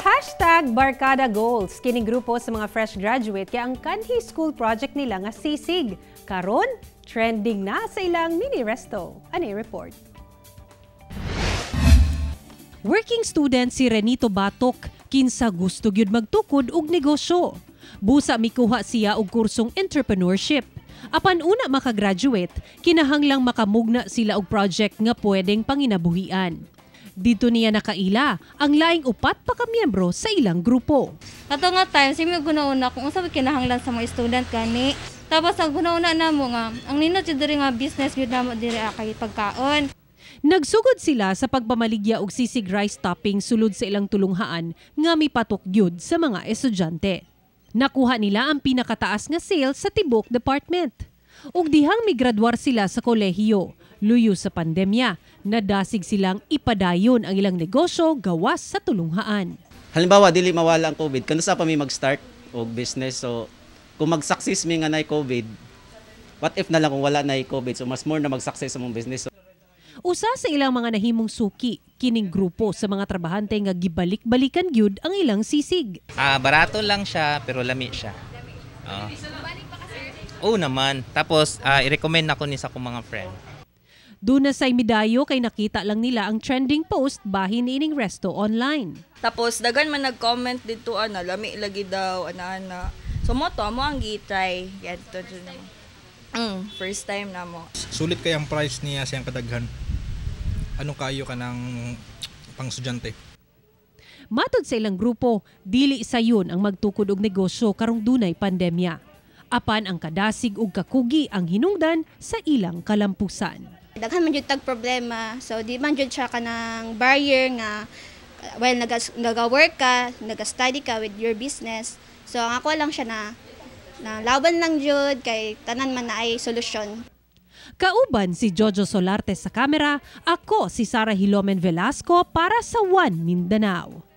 Hashtag Barkada Goals. Kining grupo sa mga fresh graduate kaya ang kanhi school project nila nga sisig. Karon, trending na sa ilang mini resto. Ani report. Working student si Renito Batok kinsa gusto gyud magtukod og negosyo. Busa mikuha siya og kursong entrepreneurship Apan una makagraduate, kinahanglang makamugna sila og project nga pwedeng panginabuhian. Dito niya nakaila ang laing upat pa ka miyembro sa ilang grupo. Ato nga time, si mga una kung unsa kinahanglan sa mga student gani. Tapos ang guna-una na mo nga, ang nino diri nga business gyud namo diri ah, kay pagkaon. Nagsugod sila sa pagpamaligya og sisig rice topping sulod sa ilang tulunghaan nga mipatok gyud sa mga estudyante. Nakuha nila ang pinakataas nga sales sa Tibok Department. Ug dihang migraduar sila sa kolehiyo, luyo sa pandemya, nadasig silang ipadayon ang ilang negosyo gawas sa tulunghaan. Halimbawa, dili mawala ang COVID, kano sa pa may mag-start og business. So, kung mag-success mi nga nay COVID, what if na lang kung wala na COVID? So, mas more na mag-success sa business. So, Usa sa ilang mga nahimong suki kining grupo sa mga trabahante nga gibalik-balikan gyud ang ilang sisig. Ah, barato lang siya pero lami siya. Oh. Oo oh, naman. Tapos uh, i-recommend ako ni sa kong mga friend. Doon na sa imidayo kay nakita lang nila ang trending post bahin ining resto online. Tapos dagan man nag-comment dito ana lami lagi daw ana ana. So mo to mo ang gitay. Yan to, to, to. Mm, first time na mo. Sulit kay ang price niya sa kadaghan anong kayo ka ng pangstudyante? Matod sa ilang grupo, dili sayon ang magtukod og negosyo karong dunay pandemya. Apan ang kadasig ug kakugi ang hinungdan sa ilang kalampusan. Daghan man jud tag problema, so di man jud siya kanang barrier nga well naga-work ka, naga-study ka with your business. So ang ako lang siya na na laban lang jud kay tanan man na ay solusyon. Kauban si Jojo Solarte sa kamera, ako si Sarah Hilomen Velasco para sa One Mindanao.